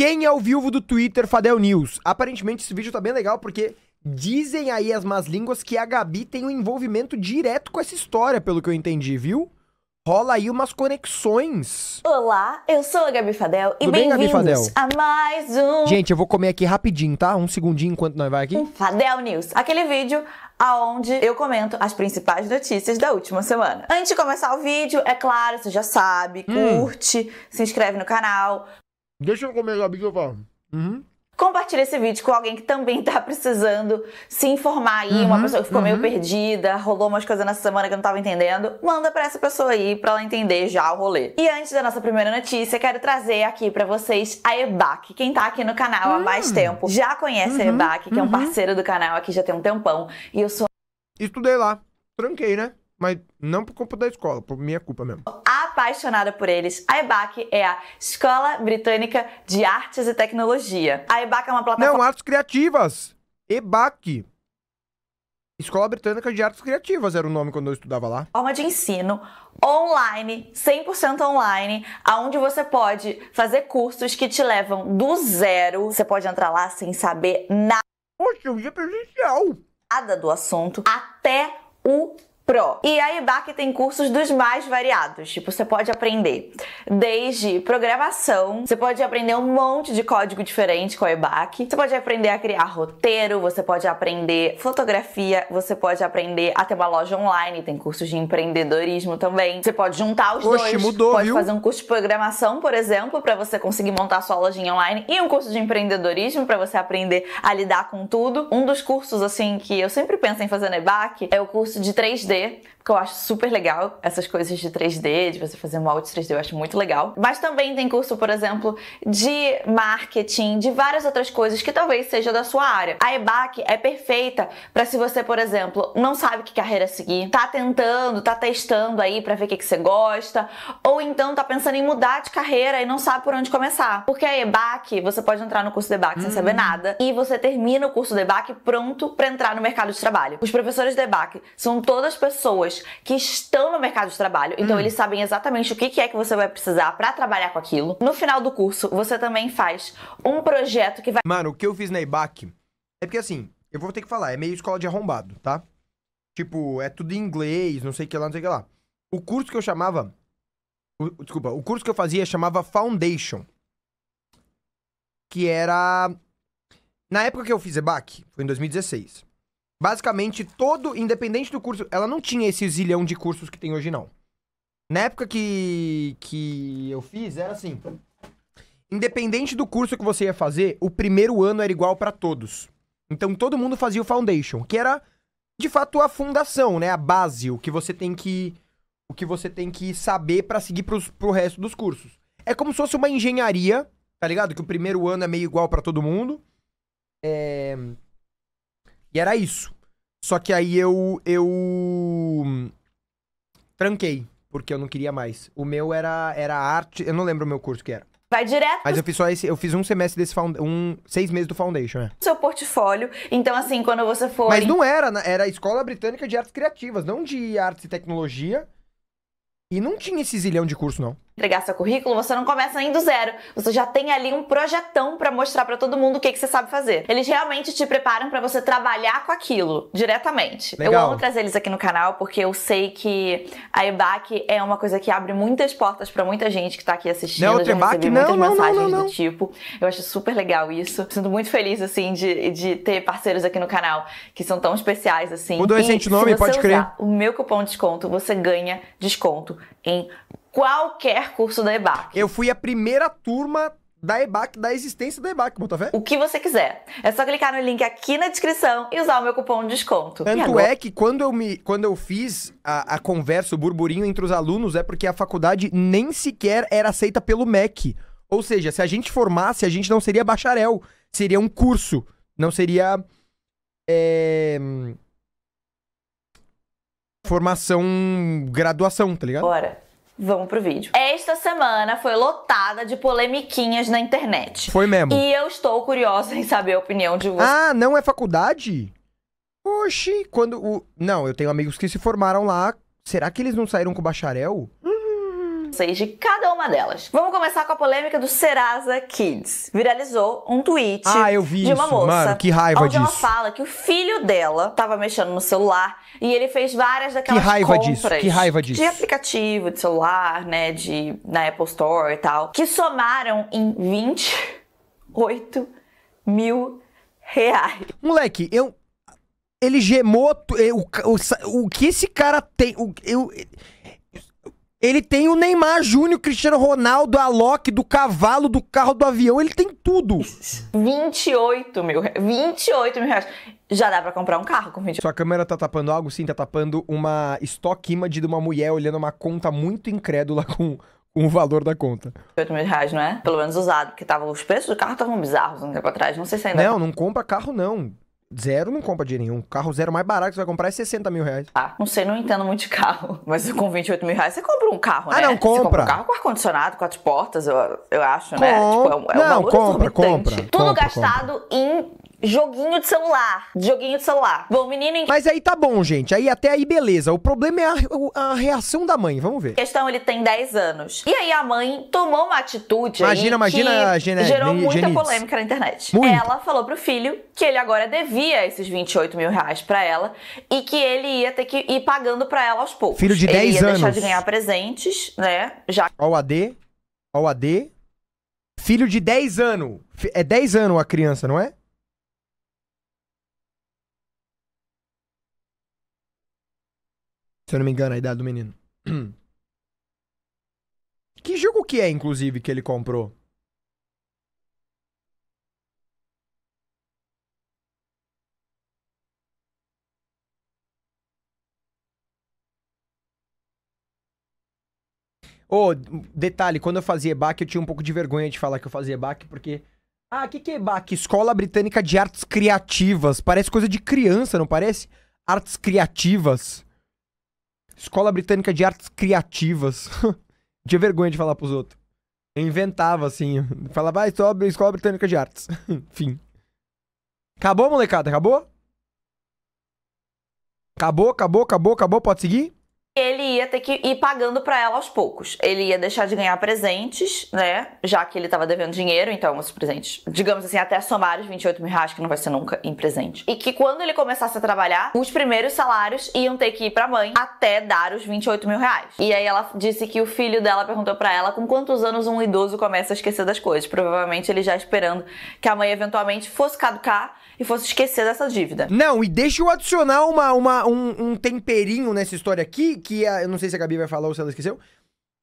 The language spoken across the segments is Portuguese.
Quem é o viúvo do Twitter Fadel News? Aparentemente esse vídeo tá bem legal porque dizem aí as más línguas que a Gabi tem um envolvimento direto com essa história, pelo que eu entendi, viu? Rola aí umas conexões. Olá, eu sou a Gabi Fadel e bem-vindos a mais um... Gente, eu vou comer aqui rapidinho, tá? Um segundinho enquanto nós vai aqui. Um Fadel News, aquele vídeo aonde eu comento as principais notícias da última semana. Antes de começar o vídeo, é claro, você já sabe, hum. curte, se inscreve no canal, Deixa eu comer Gabi que eu falo. Uhum. Compartilhe esse vídeo com alguém que também tá precisando se informar aí, uhum, uma pessoa que ficou uhum. meio perdida, rolou umas coisas nessa semana que eu não tava entendendo. Manda para essa pessoa aí para ela entender já o rolê. E antes da nossa primeira notícia, quero trazer aqui para vocês a EBAC. Quem tá aqui no canal há mais hum. tempo já conhece a uhum, EBAC, que é um uhum. parceiro do canal aqui já tem um tempão, e eu sou Estudei lá, tranquei, né? Mas não por culpa da escola, por minha culpa mesmo. A apaixonada por eles. A EBAC é a Escola Britânica de Artes e Tecnologia. A EBAC é uma plataforma. Não, artes criativas! EBAC. Escola Britânica de Artes Criativas era o nome quando eu estudava lá. Forma de ensino online, 100% online, aonde você pode fazer cursos que te levam do zero. Você pode entrar lá sem saber nada. Poxa, eu dia presencial. Nada do assunto até o Pro. E a IBAC tem cursos dos mais variados, tipo, você pode aprender desde programação, você pode aprender um monte de código diferente com a IBAC, você pode aprender a criar roteiro, você pode aprender fotografia, você pode aprender a ter uma loja online, tem cursos de empreendedorismo também, você pode juntar os Oxe, dois, mudou, pode viu? fazer um curso de programação, por exemplo, para você conseguir montar sua lojinha online e um curso de empreendedorismo para você aprender a lidar com tudo. Um dos cursos assim que eu sempre penso em fazer na IBAC é o curso de 3D porque eu acho super legal essas coisas de 3D, de você fazer um molde 3D, eu acho muito legal. Mas também tem curso, por exemplo, de marketing, de várias outras coisas que talvez seja da sua área. A EBAC é perfeita para se você, por exemplo, não sabe que carreira seguir, tá tentando, tá testando aí para ver o que, que você gosta, ou então tá pensando em mudar de carreira e não sabe por onde começar. Porque a EBAC, você pode entrar no curso de EBAC hum. sem saber hum. nada e você termina o curso de EBAC pronto para entrar no mercado de trabalho. Os professores de EBAC são todas pessoas pessoas que estão no mercado de trabalho, então hum. eles sabem exatamente o que é que você vai precisar para trabalhar com aquilo. No final do curso, você também faz um projeto que vai. Mano, o que eu fiz na IBAC é porque assim, eu vou ter que falar, é meio escola de arrombado, tá? Tipo, é tudo em inglês, não sei o que lá, não sei o que lá. O curso que eu chamava. O, desculpa, o curso que eu fazia chamava Foundation. Que era. Na época que eu fiz EBAC, foi em 2016. Basicamente, todo, independente do curso, ela não tinha esse zilhão de cursos que tem hoje, não. Na época que, que eu fiz, era assim. Independente do curso que você ia fazer, o primeiro ano era igual para todos. Então todo mundo fazia o foundation, que era de fato a fundação, né, a base, o que você tem que o que você tem que saber para seguir pros, pro resto dos cursos. É como se fosse uma engenharia, tá ligado? Que o primeiro ano é meio igual para todo mundo. É... E era isso. Só que aí eu. Eu. Tranquei, porque eu não queria mais. O meu era, era arte. Eu não lembro o meu curso que era. Vai direto. Mas eu fiz só esse, eu fiz um semestre desse found, um seis meses do foundation, é. Seu portfólio. Então assim, quando você for Mas não era, era a Escola Britânica de Artes Criativas, não de Artes e Tecnologia. E não tinha esse zilhão de curso não entregar seu currículo, você não começa nem do zero. Você já tem ali um projetão para mostrar para todo mundo o que, que você sabe fazer. Eles realmente te preparam para você trabalhar com aquilo diretamente. Legal. Eu amo trazer eles aqui no canal porque eu sei que a EBAC é uma coisa que abre muitas portas para muita gente que tá aqui assistindo. Não, é eu já recebi não, muitas não, mensagens do tipo. Eu acho super legal isso. Sinto muito feliz, assim, de, de ter parceiros aqui no canal que são tão especiais, assim. Mudou e, gente nome, pode crer. o meu cupom de desconto, você ganha desconto em qualquer curso da EBAC. Eu fui a primeira turma da EBAC, da existência da EBAC, Botafé. O que você quiser. É só clicar no link aqui na descrição e usar o meu cupom de desconto. Tanto é que quando eu, me, quando eu fiz a, a, conversa, o burburinho entre os alunos, é porque a faculdade nem sequer era aceita pelo MEC. Ou seja, se a gente formasse, a gente não seria bacharel. Seria um curso. Não seria. É... Formação, graduação, tá ligado? Bora. Vamos pro vídeo. Esta semana foi lotada de polemiquinhas na internet. Foi mesmo. E eu estou curiosa em saber a opinião de vocês. Ah, não é faculdade? Oxi, quando o. Não, eu tenho amigos que se formaram lá. Será que eles não saíram com bacharel? vocês de cada uma delas. Vamos começar com a polêmica do Serasa Kids. Viralizou um tweet ah, eu vi de uma isso. moça Mano, que raiva onde disso. ela fala que o filho dela tava mexendo no celular e ele fez várias daquelas que raiva compras disso. Que raiva disso. de aplicativo, de celular, né, de na Apple Store e tal, que somaram em 28 mil reais. Moleque, eu ele gemou o, o, o que esse cara tem. O, eu, ele tem o Neymar Júnior, Cristiano Ronaldo, a Loki, do cavalo, do carro, do avião. Ele tem tudo. 28 mil, 28 mil reais. Já dá pra comprar um carro com 28 Sua câmera tá tapando algo? Sim, tá tapando uma stock image de uma mulher olhando uma conta muito incrédula com com o valor da conta. 28 mil reais, não é? Pelo menos usado, porque tava, os preços do carro estavam bizarros um tempo atrás. Não sei se ainda. Não, não compra carro, não zero não compra de nenhum. Carro zero mais barato que você vai comprar é 60 mil reais. Ah, não sei, não entendo muito de carro. Mas com 28 mil reais você compra um carro, ah, né? Ah, não, compra. Você compra um carro com ar-condicionado, quatro portas, eu, eu acho, Com... né? Tipo, é, um, é não, compra, compra, compra. Tudo compra, gastado compra. em Joguinho de celular. Joguinho de celular. Bom, menino. Em... Mas aí tá bom, gente. Aí até aí beleza. O problema é a, a reação da mãe. Vamos ver. A questão, ele tem 10 anos. E aí a mãe tomou uma atitude. Imagina, imagina a gene... Gerou muita polêmica na internet. Muito. Ela falou pro filho que ele agora devia esses 28 mil reais pra ela e que ele ia ter que ir pagando pra ela aos poucos. Filho de ele 10 anos. deixar de ganhar presentes, né? Já. Ó o AD. Ó o AD. Filho de 10 anos. É 10 anos a criança, não é? Se eu não me engano, a idade do menino. Que jogo que é, inclusive, que ele comprou? Ô, oh, detalhe, quando eu fazia EBAC, eu tinha um pouco de vergonha de falar que eu fazia EBAC, porque... Ah, o que, que é EBAC? Escola Britânica de Artes Criativas. Parece coisa de criança, não parece? Artes Criativas. Escola Britânica de Artes Criativas. Tinha vergonha de falar pros outros. Eu inventava, assim. Falava, ah, sobre Escola Britânica de Artes. Enfim. Acabou, molecada? Acabou? Acabou, acabou, acabou, acabou. Pode seguir? ele ia ter que ir pagando para ela aos poucos. Ele ia deixar de ganhar presentes, né? Já que ele estava devendo dinheiro, então os presentes, digamos assim, até somar os 28 mil reais, que não vai ser nunca em presente. E que quando ele começasse a trabalhar, os primeiros salários iam ter que ir pra mãe até dar os 28 mil reais. E aí ela disse que o filho dela perguntou para ela com quantos anos um idoso começa a esquecer das coisas. Provavelmente ele já esperando que a mãe eventualmente fosse caducar e fosse esquecer dessa dívida. Não, e deixa eu adicionar uma, uma, um, um temperinho nessa história aqui que a, eu não sei se a Gabi vai falar ou se ela esqueceu,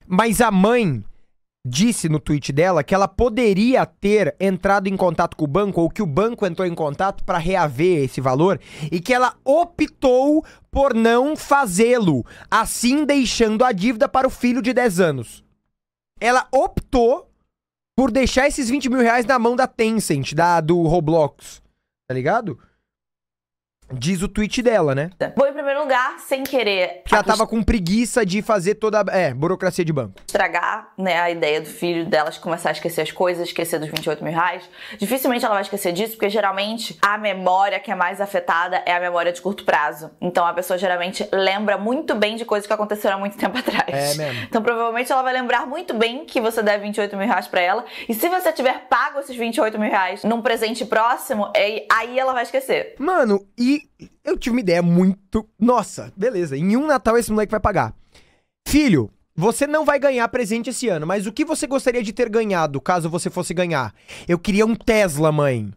mas a mãe disse no tweet dela que ela poderia ter entrado em contato com o banco ou que o banco entrou em contato para reaver esse valor e que ela optou por não fazê-lo, assim deixando a dívida para o filho de 10 anos. Ela optou por deixar esses 20 mil reais na mão da Tencent, da, do Roblox, tá ligado? Diz o tweet dela, né? Vou em primeiro lugar, sem querer. Porque ela tava com preguiça de fazer toda a é, burocracia de banco. Estragar, né, a ideia do filho dela de começar a esquecer as coisas, esquecer dos 28 mil reais. Dificilmente ela vai esquecer disso, porque geralmente a memória que é mais afetada é a memória de curto prazo. Então a pessoa geralmente lembra muito bem de coisas que aconteceram há muito tempo atrás. É mesmo. Então provavelmente ela vai lembrar muito bem que você deve 28 mil reais pra ela. E se você tiver pago esses 28 mil reais num presente próximo, aí ela vai esquecer. Mano, e eu tive uma ideia muito. Nossa, beleza. Em um Natal esse moleque vai pagar. Filho, você não vai ganhar presente esse ano, mas o que você gostaria de ter ganhado caso você fosse ganhar? Eu queria um Tesla, mãe.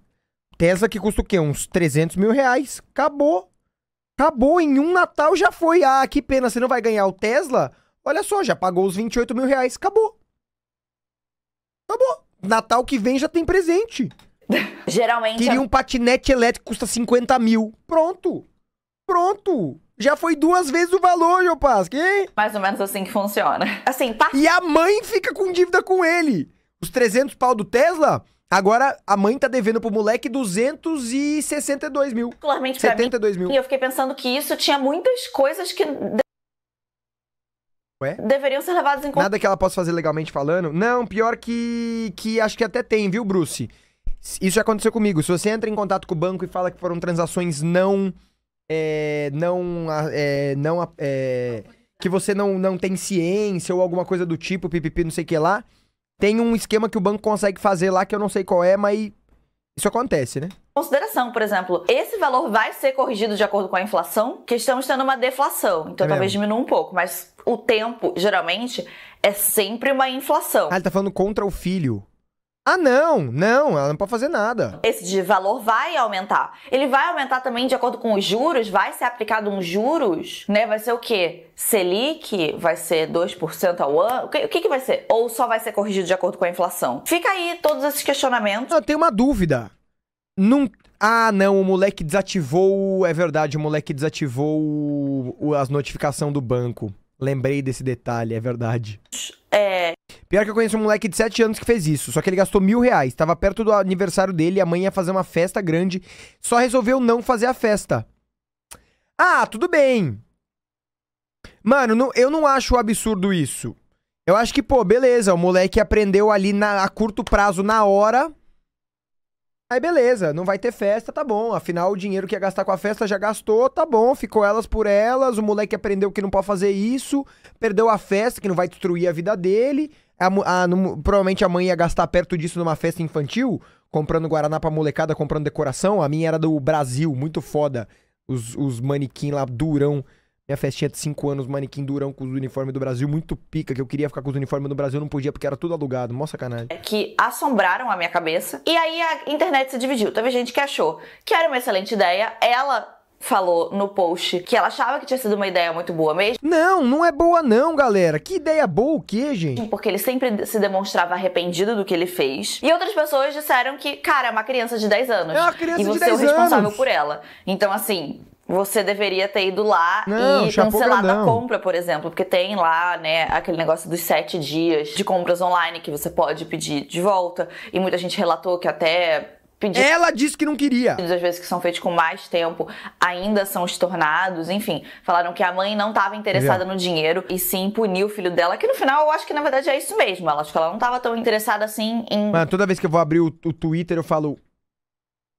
Tesla que custa o quê? Uns 300 mil reais. Acabou. Acabou. Em um Natal já foi. Ah, que pena, você não vai ganhar o Tesla? Olha só, já pagou os 28 mil reais. Acabou. Acabou. Natal que vem já tem presente. Geralmente. Queria é um patinete elétrico custa 50 mil. Pronto! Pronto! Já foi duas vezes o valor, hein? Mais ou menos assim que funciona. Assim, tá. E a mãe fica com dívida com ele. Os 300 pau do Tesla, agora a mãe tá devendo pro moleque 262 mil. Claramente, 72 mim, mil. E eu fiquei pensando que isso tinha muitas coisas que... Ué? Deveriam ser levadas em conta. Nada que ela possa fazer legalmente falando? Não, pior que... que acho que até tem, viu, Bruce? Isso já aconteceu comigo. Se você entra em contato com o banco e fala que foram transações não. É, não. É, não é, que você não, não tem ciência ou alguma coisa do tipo, pipipi, não sei o que lá. Tem um esquema que o banco consegue fazer lá que eu não sei qual é, mas isso acontece, né? Consideração, por exemplo, esse valor vai ser corrigido de acordo com a inflação, que estamos tendo uma deflação, então é talvez mesmo. diminua um pouco, mas o tempo, geralmente, é sempre uma inflação. Ah, ele tá falando contra o filho. Ah, não, não, ela não pode fazer nada. Esse de valor vai aumentar. Ele vai aumentar também de acordo com os juros, vai ser aplicado uns um juros, né? Vai ser o quê? Selic vai ser 2% ao ano? O que, o que, que vai ser? Ou só vai ser corrigido de acordo com a inflação? Fica aí todos esses questionamentos. Eu tenho uma dúvida. Não... Ah, não, o moleque desativou. É verdade, o moleque desativou as notificações do banco. Lembrei desse detalhe, é verdade. É, Pior que eu conheço um moleque de 7 anos que fez isso, só que ele gastou mil reais. Tava perto do aniversário dele e a mãe ia fazer uma festa grande. Só resolveu não fazer a festa. Ah, tudo bem. Mano, não, eu não acho absurdo isso. Eu acho que, pô, beleza, o moleque aprendeu ali na, a curto prazo, na hora, Aí beleza, não vai ter festa, tá bom. Afinal, o dinheiro que ia gastar com a festa já gastou, tá bom. Ficou elas por elas, o moleque aprendeu que não pode fazer isso, perdeu a festa, que não vai destruir a vida dele. A, a, provavelmente a mãe ia gastar perto disso numa festa infantil, comprando Guaraná pra molecada, comprando decoração. A minha era do Brasil, muito foda. Os, os manequim lá, durão. Minha festinha de 5 anos, manequim durão com os uniformes do Brasil, muito pica, que eu queria ficar com os uniformes do Brasil, não podia porque era tudo alugado, mó sacanagem. É que assombraram a minha cabeça. E aí a internet se dividiu. Teve gente que achou que era uma excelente ideia, ela falou no post que ela achava que tinha sido uma ideia muito boa mesmo. Não, não é boa não, galera. Que ideia boa o quê, gente? Porque ele sempre se demonstrava arrependido do que ele fez. E outras pessoas disseram que, cara, é uma criança de 10 anos. É uma criança de 10 anos. E você é o responsável anos. por ela. Então, assim, você deveria ter ido lá não, e cancelado a compra, por exemplo, porque tem lá, né, aquele negócio dos sete dias de compras online que você pode pedir de volta. E muita gente relatou que até Pedir. Ela disse que não queria. Às vezes que são feitos com mais tempo, ainda são estornados, enfim. Falaram que a mãe não estava interessada é. no dinheiro e sim puniu o filho dela, que no final eu acho que na verdade é isso mesmo. Ela acho que ela não estava tão interessada assim em. Mano, toda vez que eu vou abrir o, o Twitter, eu falo,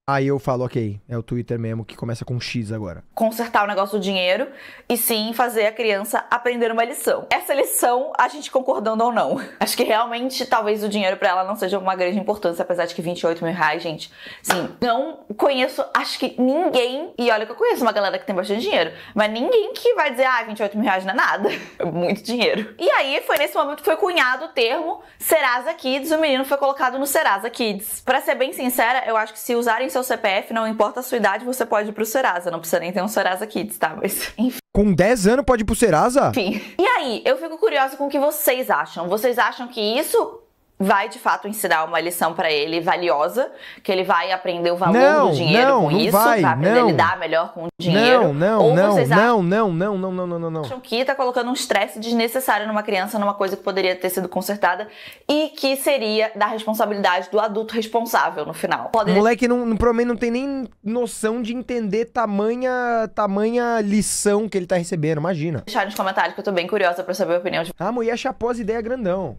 Aí eu falo, ok, é o Twitter mesmo que começa com X agora. Consertar o negócio do dinheiro e sim fazer a criança aprender uma lição. Essa lição, a gente concordando ou não. Acho que realmente talvez o dinheiro para ela não seja uma grande importância, apesar de que 28 mil reais, gente, sim, não conheço, acho que ninguém, e olha que eu conheço uma galera que tem bastante dinheiro, mas ninguém que vai dizer, ah, 28 mil reais não é nada. É muito dinheiro. E aí foi nesse momento que foi cunhado o termo Serasa Kids, o menino foi colocado no Serasa Kids. Para ser bem sincera, eu acho que se usarem seu CPF, não importa a sua idade, você pode ir pro Serasa. Não precisa nem ter um Serasa Kids, tá? Mas, enfim. Com 10 anos pode ir pro Serasa? Enfim. E aí, eu fico curiosa com o que vocês acham. Vocês acham que isso vai de fato ensinar uma lição para ele valiosa, que ele vai aprender o valor não, do dinheiro não, com não isso, vai, vai aprender não. a lidar melhor com o dinheiro. Não, não, ou não, não, não, não, não, não, não, não. Acham que tá colocando um estresse desnecessário numa criança, numa coisa que poderia ter sido consertada e que seria da responsabilidade do adulto responsável no final. Poderia... O moleque não, provavelmente não tem nem noção de entender tamanha, tamanha lição que ele tá recebendo, imagina. Deixar nos comentários que eu tô bem curiosa para saber a opinião de... Ah, mulher chapós ideia grandão.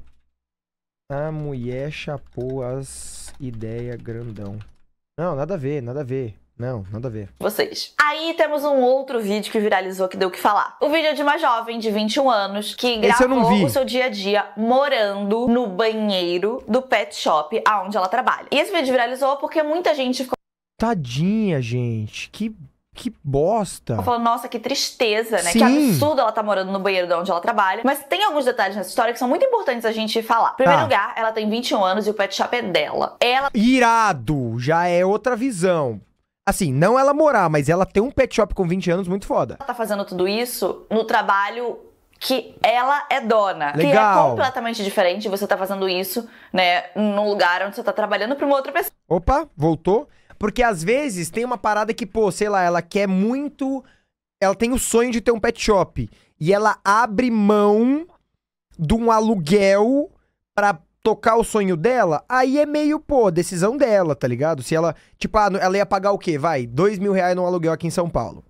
A mulher chapou as ideias grandão. Não, nada a ver, nada a ver. Não, nada a ver. Vocês. Aí temos um outro vídeo que viralizou que deu o que falar. O vídeo é de uma jovem de 21 anos que gravou o seu dia a dia morando no banheiro do pet shop aonde ela trabalha. E esse vídeo viralizou porque muita gente ficou. Tadinha, gente. Que que bosta. Eu falo, nossa, que tristeza, né? Sim. Que absurdo ela tá morando no banheiro de onde ela trabalha. Mas tem alguns detalhes nessa história que são muito importantes a gente falar. Em primeiro tá. lugar, ela tem 21 anos e o pet shop é dela. Ela. Irado! Já é outra visão. Assim, não ela morar, mas ela tem um pet shop com 20 anos muito foda. Ela tá fazendo tudo isso no trabalho que ela é dona. Legal. Que é completamente diferente você tá fazendo isso, né, num lugar onde você tá trabalhando pra uma outra pessoa. Opa, voltou. Porque às vezes tem uma parada que, pô, sei lá, ela quer muito. Ela tem o sonho de ter um pet shop. E ela abre mão de um aluguel pra tocar o sonho dela, aí é meio, pô, decisão dela, tá ligado? Se ela, tipo, ah, ela ia pagar o quê? Vai, dois mil reais no aluguel aqui em São Paulo.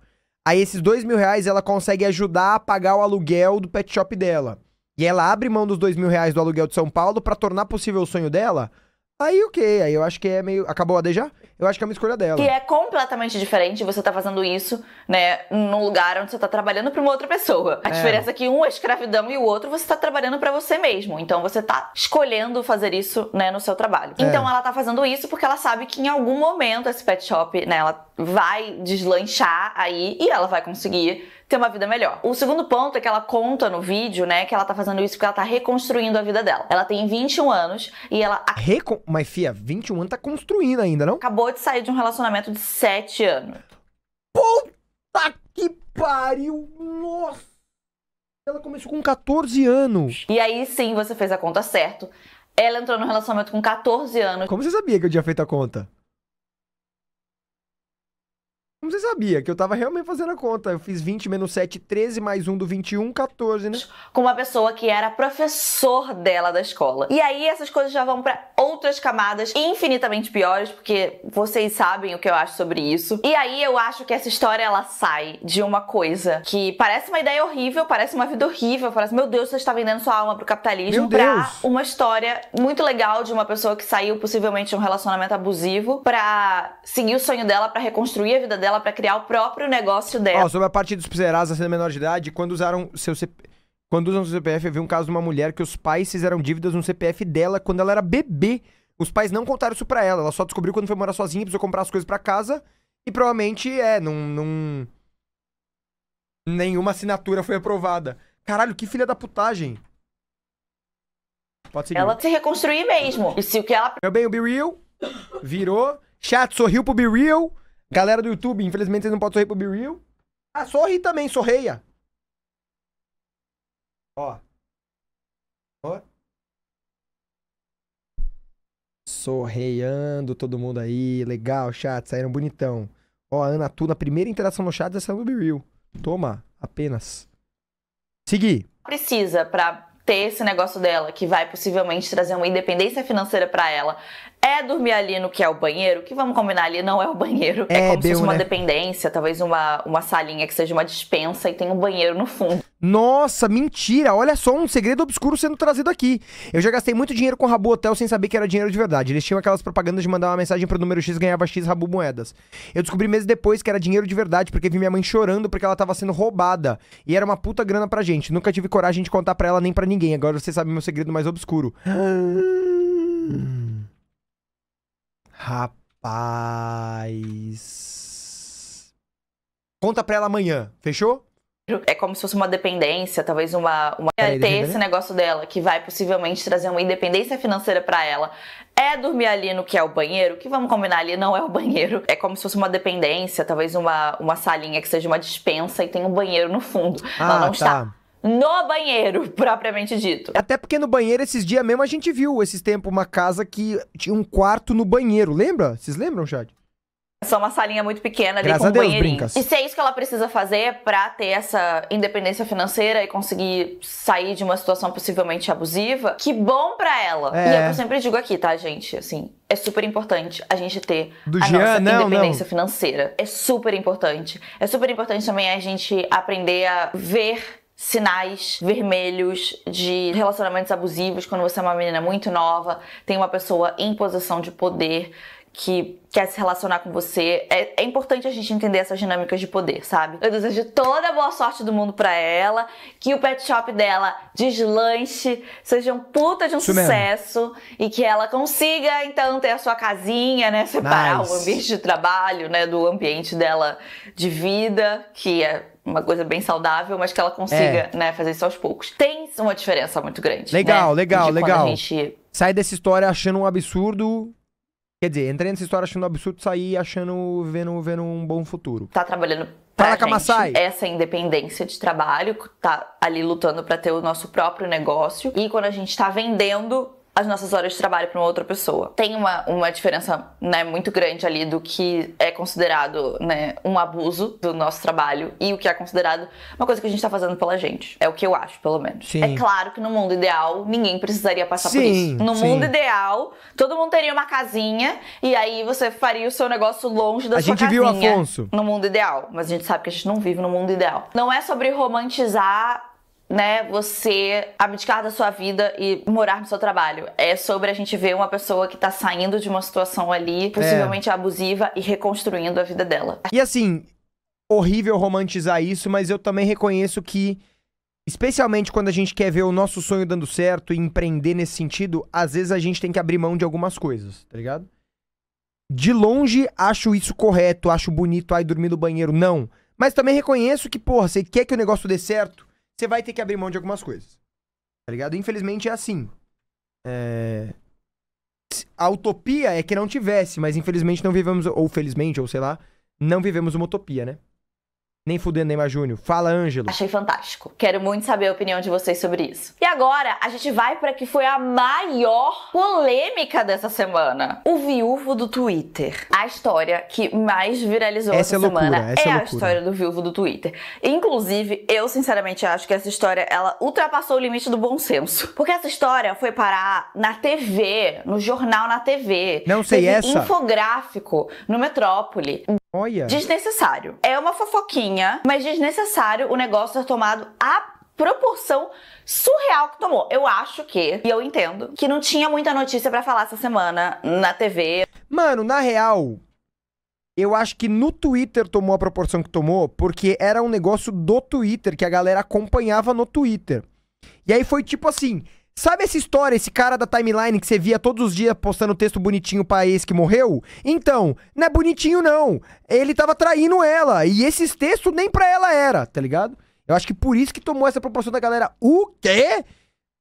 Aí esses dois mil reais ela consegue ajudar a pagar o aluguel do pet shop dela. E ela abre mão dos dois mil reais do aluguel de São Paulo para tornar possível o sonho dela. Aí o okay, quê? Aí eu acho que é meio. Acabou a já? eu acho que é uma escolha dela. Que é completamente diferente você tá fazendo isso, né, num lugar onde você tá trabalhando para uma outra pessoa. A é. diferença é que um é escravidão e o outro você tá trabalhando para você mesmo. Então você tá escolhendo fazer isso, né, no seu trabalho. É. Então ela tá fazendo isso porque ela sabe que em algum momento esse pet shop, né, ela vai deslanchar aí e ela vai conseguir ter uma vida melhor. O segundo ponto é que ela conta no vídeo, né, que ela tá fazendo isso porque ela tá reconstruindo a vida dela. Ela tem 21 anos e ela. Recon... Mas, Fia, 21 anos tá construindo ainda, não? Acabou de sair de um relacionamento de 7 anos. Puta que pariu! Nossa! Ela começou com 14 anos. E aí sim você fez a conta certo. Ela entrou no relacionamento com 14 anos. Como você sabia que eu tinha feito a conta? você sabia? Que eu tava realmente fazendo a conta. Eu fiz 20 menos 7, 13, mais 1 do 21, 14, né? Com uma pessoa que era professor dela da escola. E aí essas coisas já vão para outras camadas infinitamente piores, porque vocês sabem o que eu acho sobre isso. E aí eu acho que essa história ela sai de uma coisa que parece uma ideia horrível, parece uma vida horrível, parece, meu Deus, você está vendendo sua alma pro capitalismo, pra uma história muito legal de uma pessoa que saiu possivelmente de um relacionamento abusivo pra seguir o sonho dela, pra reconstruir a vida dela, para criar o próprio negócio dela. Oh, sobre a parte dos Serasa sendo menor de idade, quando usaram seu CP... quando usam seu CPF, eu vi um caso de uma mulher que os pais fizeram dívidas no CPF dela quando ela era bebê. Os pais não contaram isso para ela, ela só descobriu quando foi morar sozinha, precisou comprar as coisas para casa e provavelmente é, não, nenhuma assinatura foi aprovada. Caralho, que filha da putagem. Pode seguir. Ela se reconstruir mesmo. E se o que ela. Meu bem, o Be Real virou. Chat, sorriu pro Be Real. Galera do YouTube, infelizmente vocês não podem sorrir pro Be Real. Ah, sorri também, sorreia. Ó. Ó. Sorreiando todo mundo aí. Legal, chat. Saíram bonitão. Ó, Ana Tu, na primeira interação no chat, já é saiu do Be Real. Toma, apenas. Seguir. Precisa pra ter esse negócio dela, que vai possivelmente trazer uma independência financeira para ela, é dormir ali no que é o banheiro, que vamos combinar ali não é o banheiro. É, é como deu, se fosse uma né? dependência, talvez uma, uma salinha que seja uma dispensa e tem um banheiro no fundo. Nossa, mentira! Olha só um segredo obscuro sendo trazido aqui. Eu já gastei muito dinheiro com Rabu Hotel sem saber que era dinheiro de verdade. Eles tinham aquelas propagandas de mandar uma mensagem pro número X ganhava X Rabu moedas. Eu descobri meses depois que era dinheiro de verdade, porque vi minha mãe chorando porque ela tava sendo roubada. E era uma puta grana pra gente. Nunca tive coragem de contar pra ela nem pra ninguém. Agora você sabe meu segredo mais obscuro. Rapaz. Conta pra ela amanhã, fechou? É como se fosse uma dependência, talvez uma. uma... Aí, é, ter esse negócio dela, que vai possivelmente trazer uma independência financeira para ela. É dormir ali no que é o banheiro, que vamos combinar ali, não é o banheiro. É como se fosse uma dependência, talvez uma, uma salinha que seja uma dispensa e tem um banheiro no fundo. Ah, ela não tá. está no banheiro, propriamente dito. Até porque no banheiro, esses dias mesmo, a gente viu esses tempos uma casa que tinha um quarto no banheiro, lembra? Vocês lembram, Jade? Só uma salinha muito pequena ali Graças com Deus, banheirinho. Brincas. E se é isso que ela precisa fazer pra ter essa independência financeira e conseguir sair de uma situação possivelmente abusiva, que bom pra ela. É. E é o que eu é. sempre digo aqui, tá, gente? Assim, é super importante a gente ter Do a Jean, nossa não, independência não. financeira. É super importante. É super importante também a gente aprender a ver sinais vermelhos de relacionamentos abusivos quando você é uma menina muito nova, tem uma pessoa em posição de poder que quer se relacionar com você. É, é, importante a gente entender essas dinâmicas de poder, sabe? Eu desejo toda a boa sorte do mundo para ela, que o pet shop dela deslanche, seja um puta de um Isso sucesso mesmo. e que ela consiga então ter a sua casinha, né, separar nice. o ambiente de trabalho, né, do ambiente dela de vida, que é uma coisa bem saudável, mas que ela consiga, é. né, fazer isso aos poucos. Tem uma diferença muito grande. Legal, né? legal, legal. Sai dessa história achando um absurdo Quer dizer, entrei nessa história achando absurdo sair achando, vendo, vendo um bom futuro. Tá trabalhando pra tá gente, essa independência de trabalho, tá ali lutando para ter o nosso próprio negócio. E quando a gente tá vendendo, as nossas horas de trabalho para uma outra pessoa. Tem uma, uma diferença né, muito grande ali do que é considerado né, um abuso do nosso trabalho e o que é considerado uma coisa que a gente está fazendo pela gente. É o que eu acho, pelo menos. Sim. É claro que no mundo ideal, ninguém precisaria passar sim, por isso. No sim. mundo ideal, todo mundo teria uma casinha e aí você faria o seu negócio longe da a sua casinha. A gente viu Afonso. No mundo ideal, mas a gente sabe que a gente não vive no mundo ideal. Não é sobre romantizar né, você abdicar da sua vida e morar no seu trabalho. É sobre a gente ver uma pessoa que tá saindo de uma situação ali, é. possivelmente é. abusiva, e reconstruindo a vida dela. E assim, horrível romantizar isso, mas eu também reconheço que. Especialmente quando a gente quer ver o nosso sonho dando certo e empreender nesse sentido, às vezes a gente tem que abrir mão de algumas coisas, tá ligado? De longe, acho isso correto, acho bonito, ai, dormir no banheiro, não. Mas também reconheço que, porra, você quer que o negócio dê certo, você vai ter que abrir mão de algumas coisas. Tá ligado? Infelizmente é assim. É... A utopia é que não tivesse, mas infelizmente não vivemos, ou felizmente, ou sei lá, não vivemos uma utopia, né? Nem fudendo Neymar Júnior. Fala, Ângelo. Achei fantástico. Quero muito saber a opinião de vocês sobre isso. E agora, a gente vai para que foi a maior polêmica dessa semana. O viúvo do Twitter. A história que mais viralizou essa, essa é loucura, semana essa é, é a história do viúvo do Twitter. Inclusive, eu sinceramente acho que essa história, ela ultrapassou o limite do bom senso. Porque essa história foi parar na TV, no jornal na TV. Não sei essa. infográfico no Metrópole. Olha. Desnecessário. É uma fofoquinha, mas desnecessário o negócio ter tomado a proporção surreal que tomou. Eu acho que, e eu entendo, que não tinha muita notícia para falar essa semana na TV. Mano, na real, eu acho que no Twitter tomou a proporção que tomou, porque era um negócio do Twitter que a galera acompanhava no Twitter. E aí foi tipo assim, Sabe essa história, esse cara da timeline que você via todos os dias postando texto bonitinho pra ex que morreu? Então, não é bonitinho não. Ele tava traindo ela. E esses textos nem pra ela era, tá ligado? Eu acho que por isso que tomou essa proporção da galera. O quê?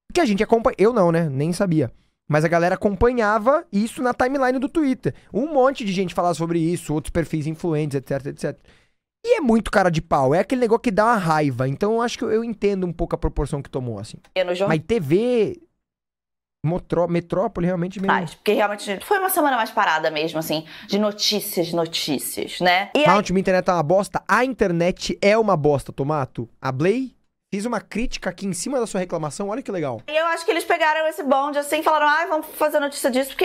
Porque a gente acompanha. Eu não, né? Nem sabia. Mas a galera acompanhava isso na timeline do Twitter. Um monte de gente falava sobre isso, outros perfis influentes, etc, etc. E é muito cara de pau. É aquele negócio que dá uma raiva. Então eu acho que eu, entendo um pouco a proporção que tomou, assim. Mas TV. metrópole realmente mesmo. Mas, porque realmente foi uma semana mais parada mesmo, assim, de notícias, notícias, né? E Mount, aí... internet tá uma bosta. A internet é uma bosta, Tomato. A Blay Fiz uma crítica aqui em cima da sua reclamação, olha que legal. E eu acho que eles pegaram esse bonde assim e falaram: ah, vamos fazer notícia disso porque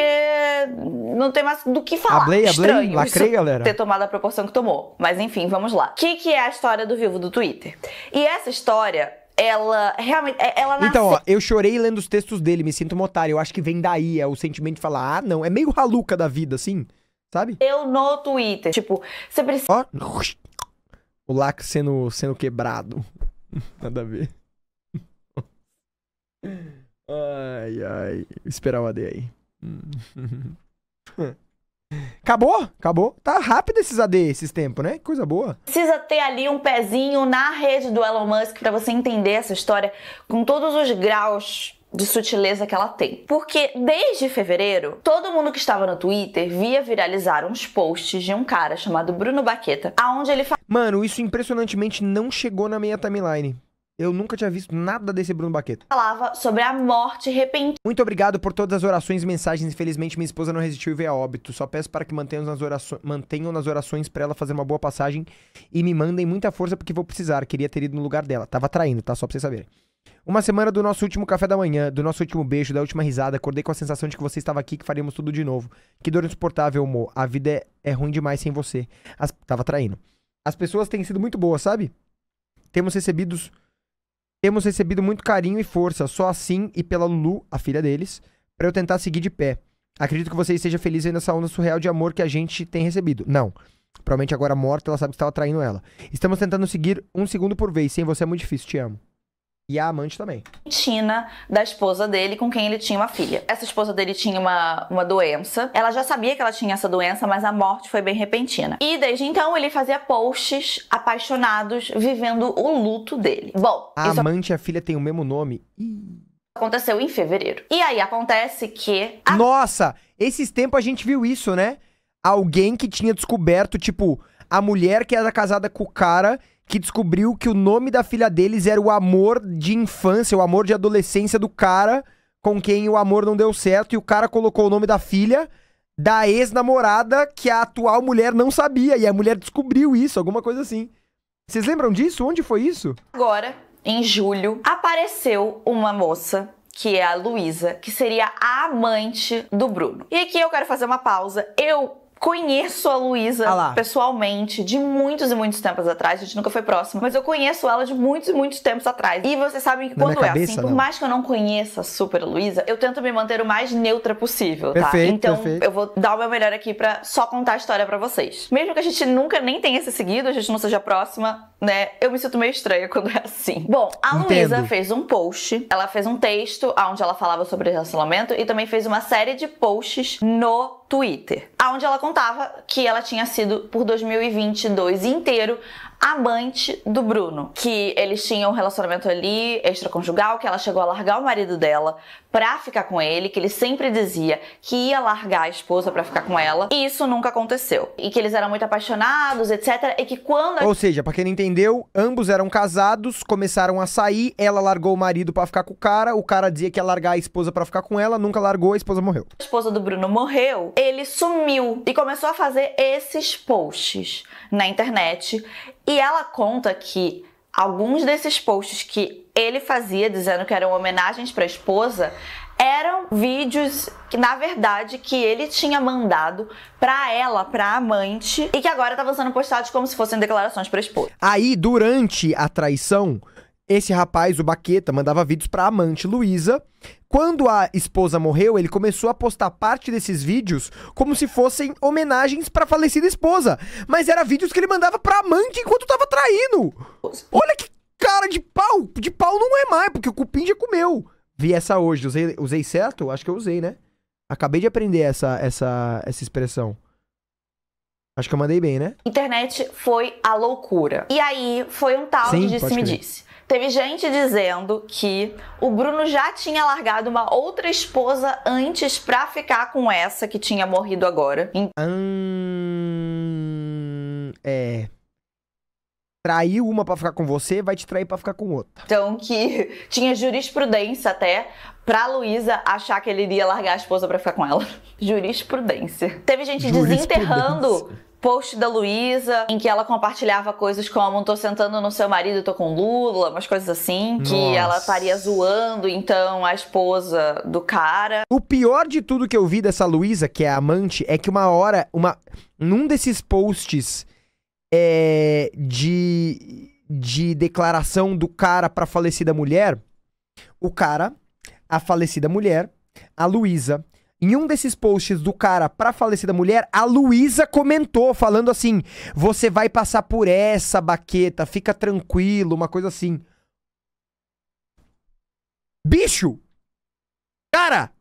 não tem mais do que falar. Ablei, ablei, lacrei, galera. Ter tomado a proporção que tomou. Mas enfim, vamos lá. O que, que é a história do vivo do Twitter? E essa história ela realmente. É, ela nasce... Então, ó, eu chorei lendo os textos dele, me sinto uma Eu acho que vem daí, é o sentimento de falar, ah, não, é meio raluca da vida, assim, sabe? Eu no Twitter, tipo, você precisa. Ó, o lacre sendo, sendo quebrado. Nada a ver. Ai, ai. Esperar o AD aí. Acabou? Acabou. Tá rápido esses AD, esses tempos, né? Que coisa boa. Precisa ter ali um pezinho na rede do Elon Musk para você entender essa história com todos os graus de sutileza que ela tem. Porque desde fevereiro, todo mundo que estava no Twitter via viralizar uns posts de um cara chamado Bruno Baqueta, aonde ele fala. Mano, isso impressionantemente não chegou na minha timeline. Eu nunca tinha visto nada desse Bruno Baqueta. Falava sobre a morte repentina. Muito obrigado por todas as orações e mensagens. Infelizmente, minha esposa não resistiu e veio a óbito. Só peço para que mantenham nas, orações, mantenham nas orações para ela fazer uma boa passagem e me mandem muita força porque vou precisar. Queria ter ido no lugar dela. Tava traindo, tá? Só pra vocês saberem. Uma semana do nosso último café da manhã, do nosso último beijo, da última risada, acordei com a sensação de que você estava aqui, que faríamos tudo de novo. Que dor insuportável, Mo. A vida é, é ruim demais sem você. As... Tava traindo. As pessoas têm sido muito boas, sabe? Temos recebido. Temos recebido muito carinho e força, só assim e pela Lulu, a filha deles, para eu tentar seguir de pé. Acredito que você esteja feliz vendo essa onda surreal de amor que a gente tem recebido. Não. Provavelmente agora morta, ela sabe que estava traindo ela. Estamos tentando seguir um segundo por vez. Sem você é muito difícil, te amo. E a amante também. Tina, da esposa dele, com quem ele tinha uma filha. Essa esposa dele tinha uma, uma doença. Ela já sabia que ela tinha essa doença, mas a morte foi bem repentina. E desde então ele fazia posts apaixonados, vivendo o luto dele. Bom, a isso... amante e a filha têm o mesmo nome. aconteceu em fevereiro. E aí acontece que. A... Nossa! Esses tempos a gente viu isso, né? Alguém que tinha descoberto, tipo, a mulher que era casada com o cara que descobriu que o nome da filha deles era o amor de infância, o amor de adolescência do cara com quem o amor não deu certo e o cara colocou o nome da filha da ex-namorada que a atual mulher não sabia e a mulher descobriu isso, alguma coisa assim. Vocês lembram disso? Onde foi isso? Agora, em julho, apareceu uma moça que é a Luísa, que seria a amante do Bruno. E aqui eu quero fazer uma pausa. Eu conheço a Luísa ah pessoalmente de muitos e muitos tempos atrás. A gente nunca foi próximo, mas eu conheço ela de muitos e muitos tempos atrás. E vocês sabem que Na quando é cabeça, assim, por mais que eu não conheça super a Luísa, eu tento me manter o mais neutra possível, tá? Perfeito, então perfeito. eu vou dar o meu melhor aqui para só contar a história para vocês. Mesmo que a gente nunca nem tenha se seguido, a gente não seja próxima, né? Eu me sinto meio estranha quando é assim. Bom, a Luísa fez um post, ela fez um texto onde ela falava sobre relacionamento e também fez uma série de posts no Twitter, aonde ela contava que ela tinha sido por 2022 inteiro amante do Bruno, que eles tinham um relacionamento ali extraconjugal, que ela chegou a largar o marido dela pra ficar com ele, que ele sempre dizia que ia largar a esposa pra ficar com ela, e isso nunca aconteceu. E que eles eram muito apaixonados, etc, e que quando... Ou seja, pra quem não entendeu, ambos eram casados, começaram a sair, ela largou o marido pra ficar com o cara, o cara dizia que ia largar a esposa pra ficar com ela, nunca largou, a esposa morreu. A esposa do Bruno morreu, ele sumiu e começou a fazer esses posts na internet e ela conta que alguns desses posts que ele fazia dizendo que eram homenagens para a esposa eram vídeos que na verdade que ele tinha mandado para ela, para amante, e que agora estavam sendo postados como se fossem declarações para esposa. Aí, durante a traição, esse rapaz, o Baqueta, mandava vídeos para a amante Luísa. Quando a esposa morreu, ele começou a postar parte desses vídeos como se fossem homenagens para falecida esposa, mas era vídeos que ele mandava para amante enquanto tava traindo. Olha que cara de pau, de pau não é mais, porque o cupim já comeu. Vi essa hoje, usei, usei certo? Acho que eu usei, né? Acabei de aprender essa essa essa expressão. Acho que eu mandei bem, né? Internet foi a loucura. E aí foi um tal Sim, de disse-me-disse. Teve gente dizendo que o Bruno já tinha largado uma outra esposa antes pra ficar com essa que tinha morrido agora. Hum, é traiu uma para ficar com você, vai te trair para ficar com outra. Então que tinha jurisprudência até pra Luísa achar que ele iria largar a esposa para ficar com ela. Jurisprudência. Teve gente jurisprudência. desenterrando post da Luísa em que ela compartilhava coisas como tô sentando no seu marido, tô com Lula, umas coisas assim, Nossa. que ela estaria zoando então a esposa do cara. O pior de tudo que eu vi dessa Luísa, que é a amante, é que uma hora, uma num desses posts é, de de declaração do cara pra falecida mulher, o cara, a falecida mulher, a Luísa, em um desses posts do cara pra falecida mulher, a Luísa comentou, falando assim: Você vai passar por essa baqueta, fica tranquilo, uma coisa assim. Bicho! Cara!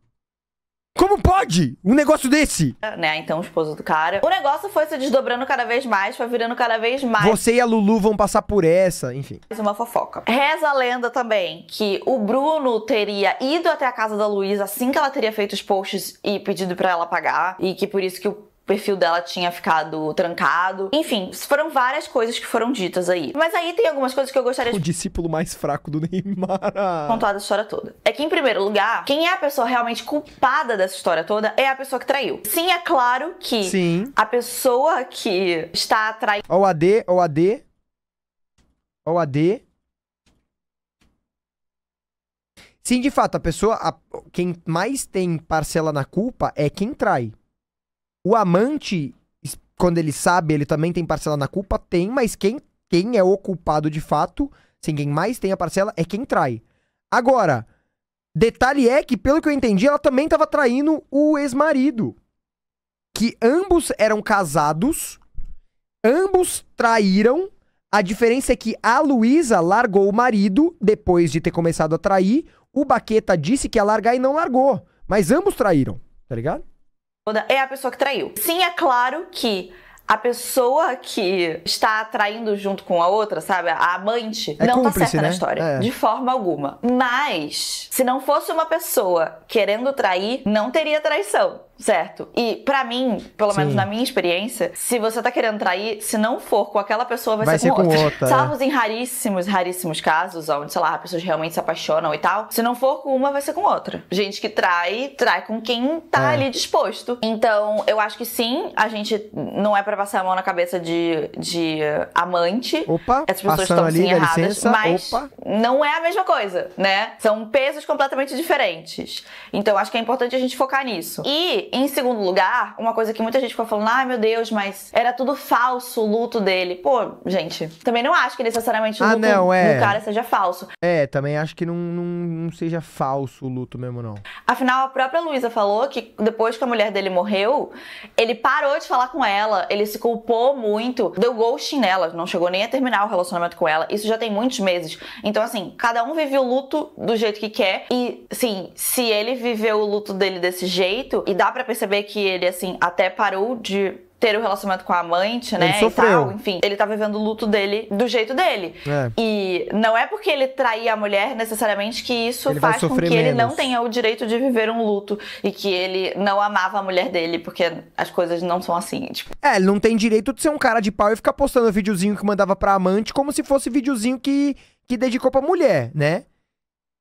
Como pode um negócio desse? É, né, então o esposo do cara. O negócio foi se desdobrando cada vez mais, foi virando cada vez mais. Você e a Lulu vão passar por essa, enfim. Uma fofoca. Reza a lenda também que o Bruno teria ido até a casa da Luísa assim que ela teria feito os posts e pedido para ela pagar. E que por isso que o perfil dela tinha ficado trancado. Enfim, foram várias coisas que foram ditas aí. Mas aí tem algumas coisas que eu gostaria de. O discípulo mais fraco do Neymar. Contada a história toda. É que, em primeiro lugar, quem é a pessoa realmente culpada dessa história toda é a pessoa que traiu. Sim, é claro que Sim. a pessoa que está traindo. Ou AD, ou AD. Ou AD. Sim, de fato, a pessoa. A... quem mais tem parcela na culpa é quem trai. O amante, quando ele sabe, ele também tem parcela na culpa? Tem, mas quem, quem é o culpado de fato, sem assim, quem mais tem a parcela, é quem trai. Agora, detalhe é que, pelo que eu entendi, ela também estava traindo o ex-marido. Que ambos eram casados, ambos traíram. A diferença é que a Luísa largou o marido depois de ter começado a trair. O Baqueta disse que ia largar e não largou. Mas ambos traíram, tá ligado? é a pessoa que traiu. Sim, é claro que a pessoa que está traindo junto com a outra, sabe? A amante, é não tá cúmplice, tá certa né? na história. É. De forma alguma. Mas, se não fosse uma pessoa querendo trair, não teria traição. Certo. E para mim, pelo Sim. menos na minha experiência, se você tá querendo trair, se não for com aquela pessoa, vai, vai ser, com, ser outra. Com outra é. em raríssimos, raríssimos casos, onde, sei lá, pessoas realmente se apaixonam e tal. Se não for com uma, vai ser com outra. Gente que trai, trai com quem tá é. ali disposto. Então, eu acho que sim, a gente não é para passar a mão na cabeça de, de amante. Opa, essas pessoas estão ali, sim erradas, licença, mas opa. não é a mesma coisa, né? São pesos completamente diferentes. Então, acho que é importante a gente focar nisso. E em segundo lugar, uma coisa que muita gente ficou falando, ai ah, meu Deus, mas era tudo falso o luto dele. Pô, gente, também não acho que necessariamente o ah, luto não, é. do cara seja falso. É, também acho que não, não, não seja falso o luto mesmo, não. Afinal, a própria Luísa falou que depois que a mulher dele morreu, ele parou de falar com ela, ele se culpou muito, deu ghosting nela, não chegou nem a terminar o relacionamento com ela. Isso já tem muitos meses. Então, assim, cada um vive o luto do jeito que quer. E, sim, se ele viveu o luto dele desse jeito, e dá para perceber que ele, assim, até parou de ter o um relacionamento com a amante, né? Ele sofreu. E tal. Enfim, ele tá vivendo o luto dele do jeito dele. É. E não é porque ele traía a mulher necessariamente que isso ele faz com que menos. ele não tenha o direito de viver um luto e que ele não amava a mulher dele, porque as coisas não são assim, tipo. É, ele não tem direito de ser um cara de pau e ficar postando videozinho que mandava pra amante como se fosse videozinho que que dedicou pra mulher, né?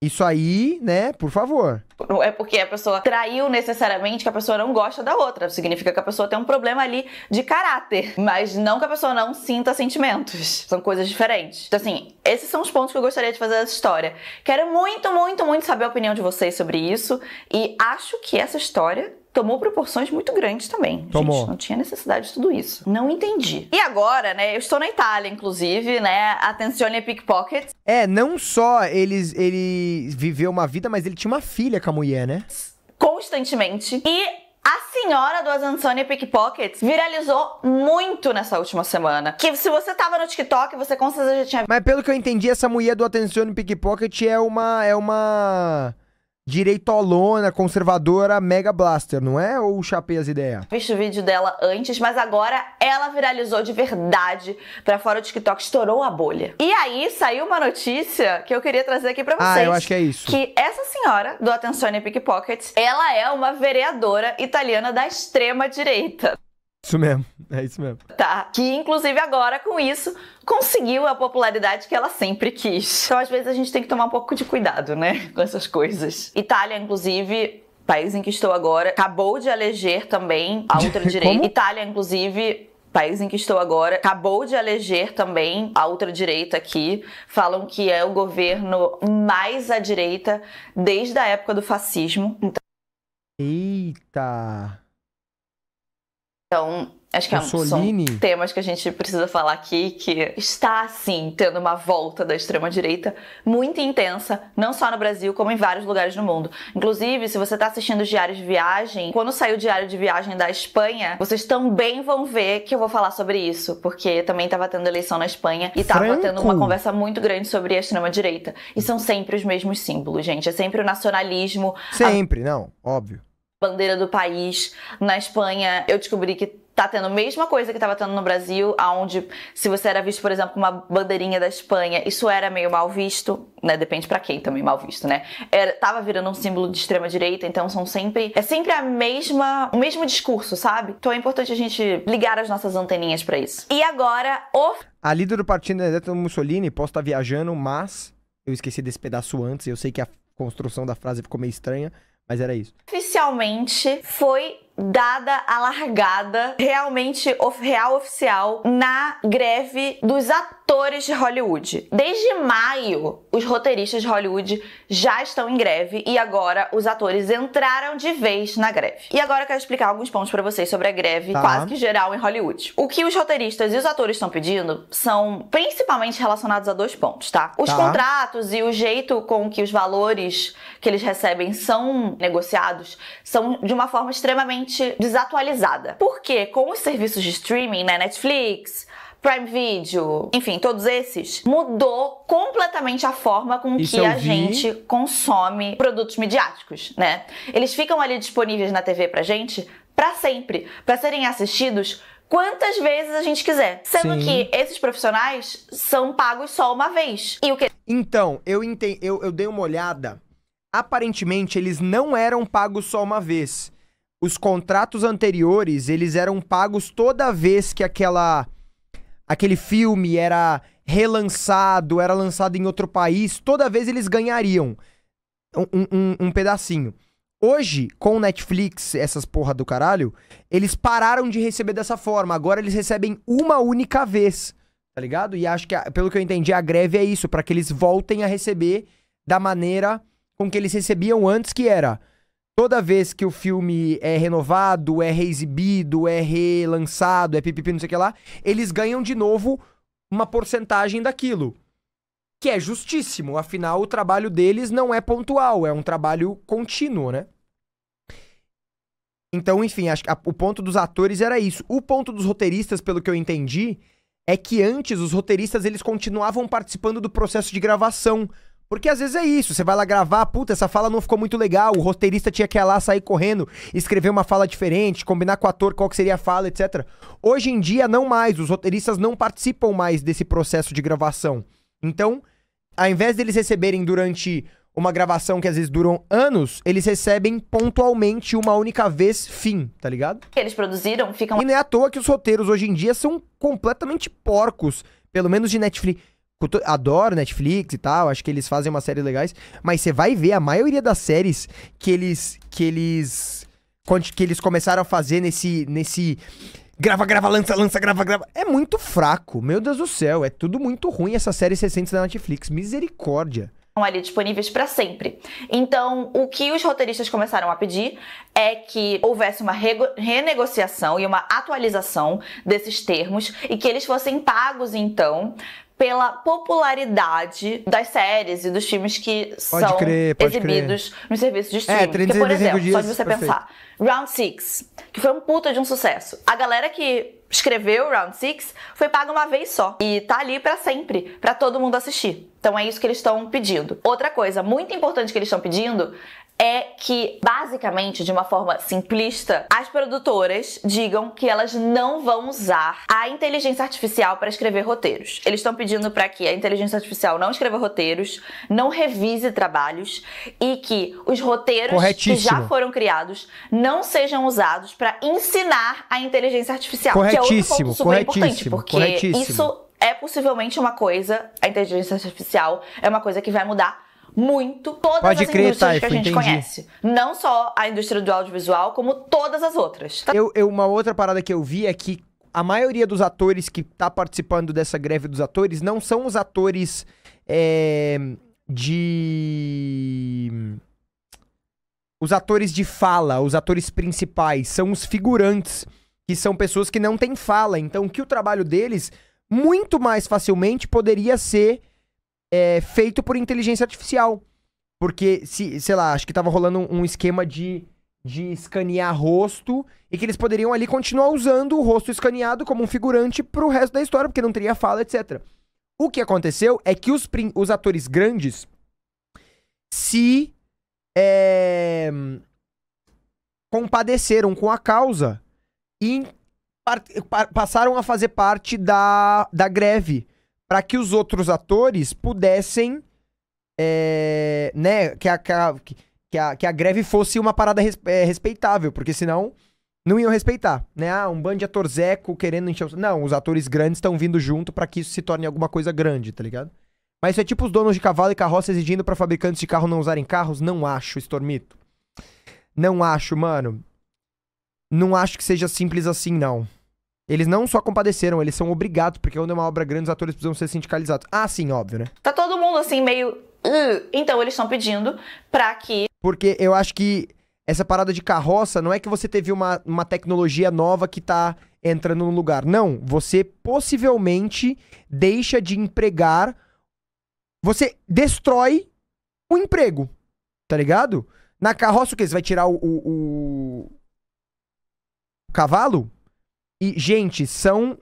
Isso aí, né, por favor. Não é porque a pessoa traiu necessariamente que a pessoa não gosta da outra. Significa que a pessoa tem um problema ali de caráter. Mas não que a pessoa não sinta sentimentos. São coisas diferentes. Então, assim, esses são os pontos que eu gostaria de fazer dessa história. Quero muito, muito, muito saber a opinião de vocês sobre isso. E acho que essa história tomou proporções muito grandes também. Tomou. Gente, não tinha necessidade de tudo isso. Não entendi. E agora, né? Eu estou na Itália, inclusive, né? Atencione pickpocket. É, não só eles, ele viveu uma vida, mas ele tinha uma filha com a mulher, né? Constantemente. E a senhora do Azanzone Pickpockets viralizou muito nessa última semana. Que se você tava no TikTok, você com certeza já tinha. Mas pelo que eu entendi, essa mulher do Azanzone Pickpocket é uma. É uma direitolona, conservadora, mega blaster, não é? Ou chapei as ideias? Fiz o vídeo dela antes, mas agora ela viralizou de verdade pra fora do TikTok, estourou a bolha. E aí saiu uma notícia que eu queria trazer aqui pra vocês. Ah, eu acho que é isso. Que essa senhora do e Pickpockets, ela é uma vereadora italiana da extrema direita. Isso mesmo, é isso mesmo. Tá. Que inclusive agora com isso conseguiu a popularidade que ela sempre quis. Então às vezes a gente tem que tomar um pouco de cuidado, né, com essas coisas. Itália, inclusive, país em que estou agora, acabou de eleger também a ultradireita. Itália, inclusive, país em que estou agora, acabou de eleger também a ultradireita aqui. Falam que é o governo mais à direita desde a época do fascismo. Então... Eita! Então, Acho que é Mussolini. são temas que a gente precisa falar aqui, que está, assim, tendo uma volta da extrema-direita muito intensa, não só no Brasil, como em vários lugares do mundo. Inclusive, se você está assistindo os diários de viagem, quando sair o diário de viagem da Espanha, vocês também vão ver que eu vou falar sobre isso, porque também estava tendo eleição na Espanha e estava tendo uma conversa muito grande sobre a extrema-direita. E são sempre os mesmos símbolos, gente. É sempre o nacionalismo. Sempre, a... não, óbvio bandeira do país. Na Espanha, eu descobri que tá tendo a mesma coisa que tava tendo no Brasil, aonde se você era visto, por exemplo, com uma bandeirinha da Espanha, isso era meio mal visto, né? Depende para quem também mal visto, né? Era, tava virando um símbolo de extrema direita, então são sempre é sempre a mesma, o mesmo discurso, sabe? Então é importante a gente ligar as nossas anteninhas para isso. E agora o a líder do partido Benedetto Mussolini, posso estar viajando, mas eu esqueci desse pedaço antes, eu sei que a construção da frase ficou meio estranha, mas era isso. Oficialmente foi dada a largada realmente real oficial na greve dos atores de Hollywood. Desde maio, os roteiristas de Hollywood já estão em greve e agora os atores entraram de vez na greve. E agora eu quero explicar alguns pontos para vocês sobre a greve tá. quase que geral em Hollywood. O que os roteiristas e os atores estão pedindo são principalmente relacionados a dois pontos, tá? Os tá. contratos e o jeito com que os valores que eles recebem são negociados são de uma forma extremamente desatualizada. Porque com os serviços de streaming, né, Netflix, Prime Video, enfim, todos esses, mudou completamente a forma com Isso que a gente consome produtos midiáticos, né? Eles ficam ali disponíveis na TV pra gente para sempre, para serem assistidos quantas vezes a gente quiser. Sendo Sim. que esses profissionais são pagos só uma vez. E o que Então, eu entendi, eu, eu dei uma olhada. Aparentemente, eles não eram pagos só uma vez os contratos anteriores, eles eram pagos toda vez que aquela aquele filme era relançado, era lançado em outro país, toda vez eles ganhariam um, um, um pedacinho. Hoje, com o Netflix, essas porra do caralho, eles pararam de receber dessa forma. Agora eles recebem uma única vez, tá ligado? E acho que, pelo que eu entendi, a greve é isso, para que eles voltem a receber da maneira com que eles recebiam antes, que era Toda vez que o filme é renovado, é reexibido, é relançado, é pipipi, não sei o que lá, eles ganham de novo uma porcentagem daquilo. Que é justíssimo, afinal o trabalho deles não é pontual, é um trabalho contínuo, né? Então, enfim, acho que a, o ponto dos atores era isso. O ponto dos roteiristas, pelo que eu entendi, é que antes os roteiristas eles continuavam participando do processo de gravação porque às vezes é isso, você vai lá gravar, puta, essa fala não ficou muito legal, o roteirista tinha que ir lá sair correndo, escrever uma fala diferente, combinar com o ator qual que seria a fala, etc. Hoje em dia, não mais, os roteiristas não participam mais desse processo de gravação. Então, ao invés deles receberem durante uma gravação que às vezes duram anos, eles recebem pontualmente uma única vez, fim, tá ligado? Que eles produziram, ficam. E não é à toa que os roteiros hoje em dia são completamente porcos, pelo menos de Netflix. Adoro Netflix e tal, acho que eles fazem umas séries legais, mas você vai ver a maioria das séries que eles que eles que eles começaram a fazer nesse nesse grava, grava, lança, lança, grava, grava. É muito fraco. Meu Deus do céu, é tudo muito ruim essas séries recentes da Netflix. Misericórdia ali disponíveis para sempre. Então, o que os roteiristas começaram a pedir é que houvesse uma renegociação e uma atualização desses termos e que eles fossem pagos então pela popularidade das séries e dos filmes que pode são crer, exibidos crer. nos serviços de é, streaming. É, 35 Porque, por exemplo, dias, só de você perfeito. pensar, Round Six, que foi um puta de um sucesso. A galera que escreveu Round Six foi paga uma vez só e tá ali para sempre, para todo mundo assistir. Então é isso que eles estão pedindo. Outra coisa muito importante que eles estão pedindo é que, basicamente, de uma forma simplista, as produtoras digam que elas não vão usar a inteligência artificial para escrever roteiros. Eles estão pedindo para que a inteligência artificial não escreva roteiros, não revise trabalhos e que os roteiros que já foram criados não sejam usados para ensinar a inteligência artificial. Corretíssimo, que é corretíssimo, porque corretíssimo. isso é possivelmente uma coisa, a inteligência artificial é uma coisa que vai mudar muito todas Pode as crer, indústrias que a gente entendi. conhece. Não só a indústria do audiovisual, como todas as outras. Tá? Eu, eu, uma outra parada que eu vi é que a maioria dos atores que tá participando dessa greve dos atores não são os atores é, de. Os atores de fala, os atores principais, são os figurantes, que são pessoas que não têm fala. Então, que o trabalho deles, muito mais facilmente, poderia ser é, feito por inteligência artificial. Porque, se, sei lá, acho que tava rolando um, esquema de, de escanear rosto e que eles poderiam ali continuar usando o rosto escaneado como um figurante pro resto da história, porque não teria fala, etc. O que aconteceu é que os, os atores grandes se é, compadeceram com a causa e passaram a fazer parte da, da greve para que os outros atores pudessem. É, né, que a, que, a, que, a, que a greve fosse uma parada res, é, respeitável, porque senão não iam respeitar, né? Ah, um bando de ator zeco querendo encher Não, os atores grandes estão vindo junto para que isso se torne alguma coisa grande, tá ligado? Mas isso é tipo os donos de cavalo e carroça exigindo para fabricantes de carro não usarem carros? Não acho, Stormito. Não acho, mano. Não acho que seja simples assim, não. Eles não só compadeceram, eles são obrigados, porque quando é uma obra grande, os atores precisam ser sindicalizados. Ah, sim, óbvio, né? Tá todo mundo assim, meio. Então eles estão pedindo pra que. Porque eu acho que essa parada de carroça não é que você teve uma, uma tecnologia nova que tá entrando no lugar. Não, você possivelmente deixa de empregar. Você destrói o emprego. Tá ligado? Na carroça, o quê? Você vai tirar o, o, o... cavalo? E, gente, são.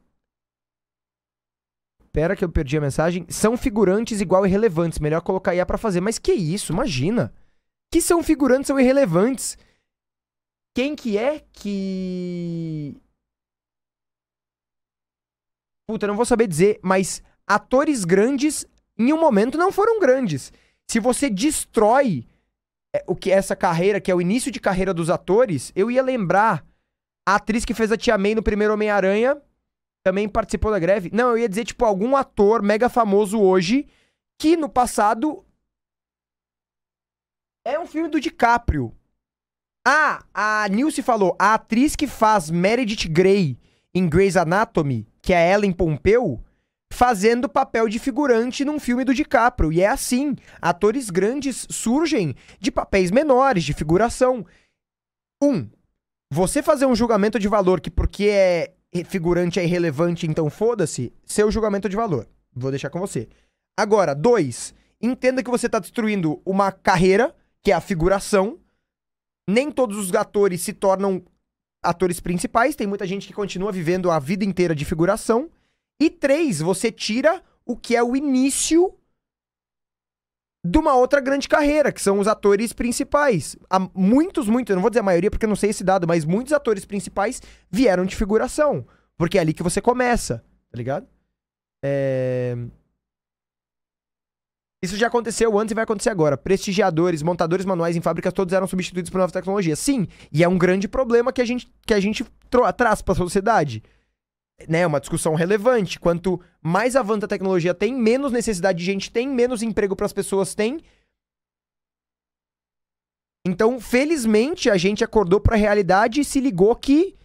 Pera que eu perdi a mensagem. São figurantes igual irrelevantes. Melhor colocar IA pra fazer. Mas que isso, imagina. Que são figurantes, são irrelevantes. Quem que é que. Puta, não vou saber dizer, mas atores grandes em um momento não foram grandes. Se você destrói é, o que essa carreira, que é o início de carreira dos atores, eu ia lembrar a atriz que fez a Tia May no primeiro Homem-Aranha também participou da greve. Não, eu ia dizer, tipo, algum ator mega famoso hoje que no passado é um filme do DiCaprio. Ah, a Nilce falou, a atriz que faz Meredith Grey em Grey's Anatomy, que é Ellen Pompeu, fazendo papel de figurante num filme do DiCaprio. E é assim, atores grandes surgem de papéis menores, de figuração. Um, você fazer um julgamento de valor que porque é figurante é irrelevante, então foda-se, seu julgamento de valor. Vou deixar com você. Agora, dois, entenda que você está destruindo uma carreira, que é a figuração. Nem todos os atores se tornam atores principais, tem muita gente que continua vivendo a vida inteira de figuração. E três, você tira o que é o início de uma outra grande carreira, que são os atores principais. Há muitos, muitos, não vou dizer a maioria porque eu não sei esse dado, mas muitos atores principais vieram de figuração. Porque é ali que você começa, tá ligado? É... Isso já aconteceu antes e vai acontecer agora. Prestigiadores, montadores manuais em fábricas, todos eram substituídos por novas tecnologias. Sim, e é um grande problema que a gente, que a gente traz para a sociedade né, é uma discussão relevante. Quanto mais avança a tecnologia tem, menos necessidade de gente tem, menos emprego para as pessoas tem. Então, felizmente, a gente acordou para a realidade e se ligou que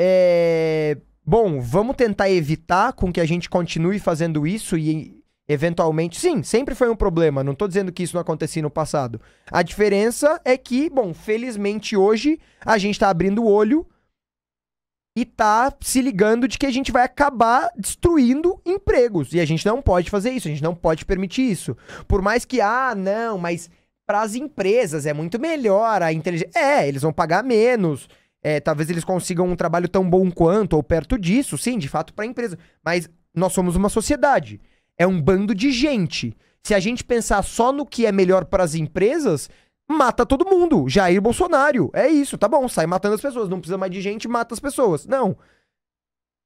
é... bom, vamos tentar evitar com que a gente continue fazendo isso e eventualmente, sim, sempre foi um problema, não estou dizendo que isso não acontecia no passado. A diferença é que, bom, felizmente hoje a gente está abrindo o olho e tá se ligando de que a gente vai acabar destruindo empregos. E a gente não pode fazer isso, a gente não pode permitir isso. Por mais que, ah, não, mas para as empresas é muito melhor a inteligência. É, eles vão pagar menos. É, talvez eles consigam um trabalho tão bom quanto, ou perto disso, sim, de fato, para a empresa. Mas nós somos uma sociedade. É um bando de gente. Se a gente pensar só no que é melhor para as empresas, mata todo mundo. Jair Bolsonaro. É isso, tá bom, sai matando as pessoas. Não precisa mais de gente, mata as pessoas. Não.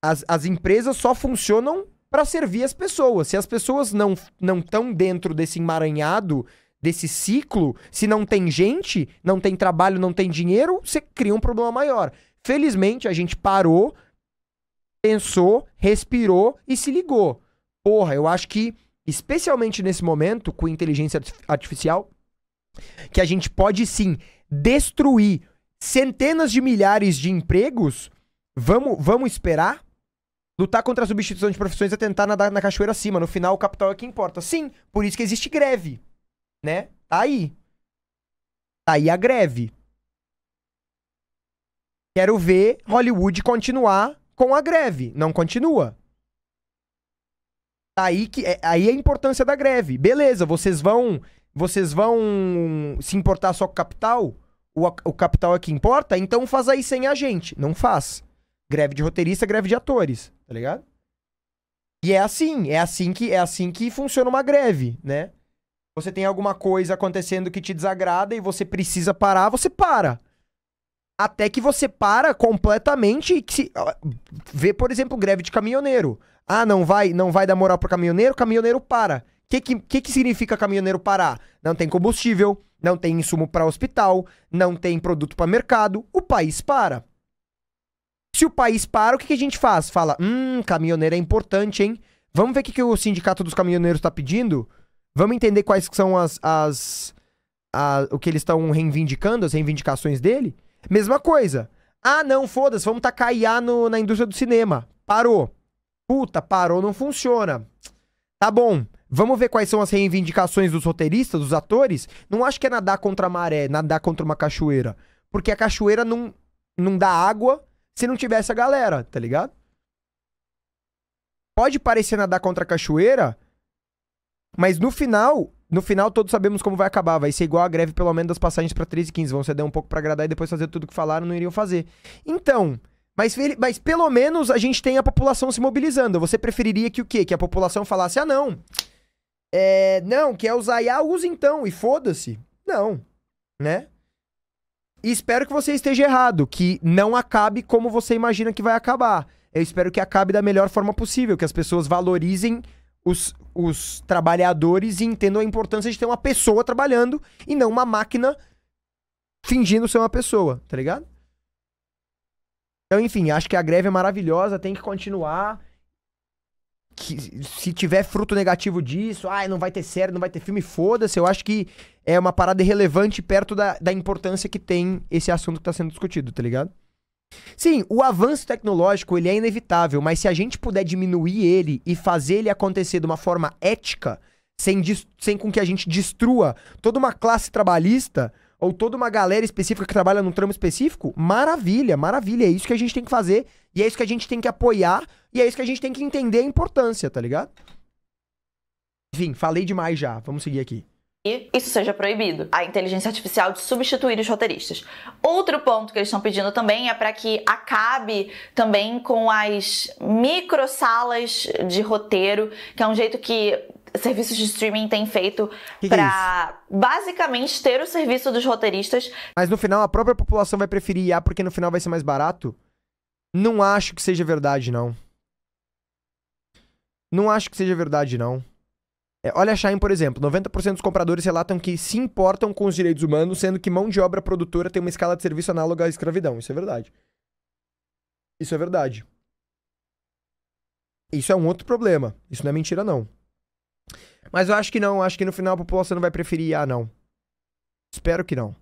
As, as empresas só funcionam para servir as pessoas. Se as pessoas não não estão dentro desse emaranhado, desse ciclo, se não tem gente, não tem trabalho, não tem dinheiro, você cria um problema maior. Felizmente a gente parou, pensou, respirou e se ligou. Porra, eu acho que especialmente nesse momento com inteligência artificial, que a gente pode sim destruir centenas de milhares de empregos, vamos, vamos esperar? Lutar contra a substituição de profissões é tentar nadar na cachoeira acima. No final, o capital é que importa. Sim, por isso que existe greve. Né? Tá aí. Tá aí a greve. Quero ver Hollywood continuar com a greve. Não continua. Tá aí, que, é, aí é a importância da greve. Beleza, vocês vão vocês vão se importar só com o capital? O, o capital é que importa? Então faz aí sem a gente. Não faz. Greve de roteirista, greve de atores, tá ligado? E é assim, é assim que é assim que funciona uma greve, né? Você tem alguma coisa acontecendo que te desagrada e você precisa parar, você para. Até que você para completamente e se... vê, por exemplo, greve de caminhoneiro. Ah, não vai, não vai dar moral pro caminhoneiro, caminhoneiro para que, que, que, significa caminhoneiro parar? Não tem combustível, não tem insumo para hospital, não tem produto para mercado, o país para. Se o país para, o que, que a gente faz? Fala, hum, caminhoneiro é importante, hein? Vamos ver o que, que o sindicato dos caminhoneiros está pedindo? Vamos entender quais são as, as, a, o que eles estão reivindicando, as reivindicações dele? Mesma coisa. Ah, não, foda-se, vamos tacar IA no, na indústria do cinema. Parou. Puta, parou, não funciona. Tá bom. Vamos ver quais são as reivindicações dos roteiristas, dos atores. Não acho que é nadar contra a maré, nadar contra uma cachoeira. Porque a cachoeira não, não dá água se não tivesse a galera, tá ligado? Pode parecer nadar contra a cachoeira, mas no final, no final todos sabemos como vai acabar. Vai ser igual a greve, pelo menos, das passagens pra 13 e 15. Vão ceder um pouco para agradar e depois fazer tudo que falaram, não iriam fazer. Então, mas, mas pelo menos a gente tem a população se mobilizando. Você preferiria que o quê? Que a população falasse, ah não, é, não, quer usar IA, então e foda-se. Não, né? E espero que você esteja errado, que não acabe como você imagina que vai acabar. Eu espero que acabe da melhor forma possível, que as pessoas valorizem os, os trabalhadores e entendam a importância de ter uma pessoa trabalhando e não uma máquina fingindo ser uma pessoa, tá ligado? Então, enfim, acho que a greve é maravilhosa, tem que continuar que se tiver fruto negativo disso, ai, ah, não vai ter série, não vai ter filme, foda-se. Eu acho que é uma parada irrelevante perto da, da importância que tem esse assunto que está sendo discutido, tá ligado? Sim, o avanço tecnológico ele é inevitável, mas se a gente puder diminuir ele e fazer ele acontecer de uma forma ética, sem, sem com que a gente destrua toda uma classe trabalhista ou toda uma galera específica que trabalha num tramo específico, maravilha, maravilha. É isso que a gente tem que fazer e é isso que a gente tem que apoiar e é isso que a gente tem que entender a importância, tá ligado? Enfim, falei demais já. Vamos seguir aqui e isso seja proibido. A inteligência artificial de substituir os roteiristas. Outro ponto que eles estão pedindo também é para que acabe também com as micro salas de roteiro, que é um jeito que serviços de streaming têm feito para é basicamente ter o serviço dos roteiristas. Mas no final a própria população vai preferir IA porque no final vai ser mais barato. Não acho que seja verdade, não. Não acho que seja verdade, não. É, olha a Shine, por exemplo. 90% dos compradores relatam que se importam com os direitos humanos, sendo que mão de obra produtora tem uma escala de serviço análoga à escravidão. Isso é verdade. Isso é verdade. Isso é um outro problema. Isso não é mentira, não. Mas eu acho que não. Acho que no final a população não vai preferir. Ah, não. Espero que não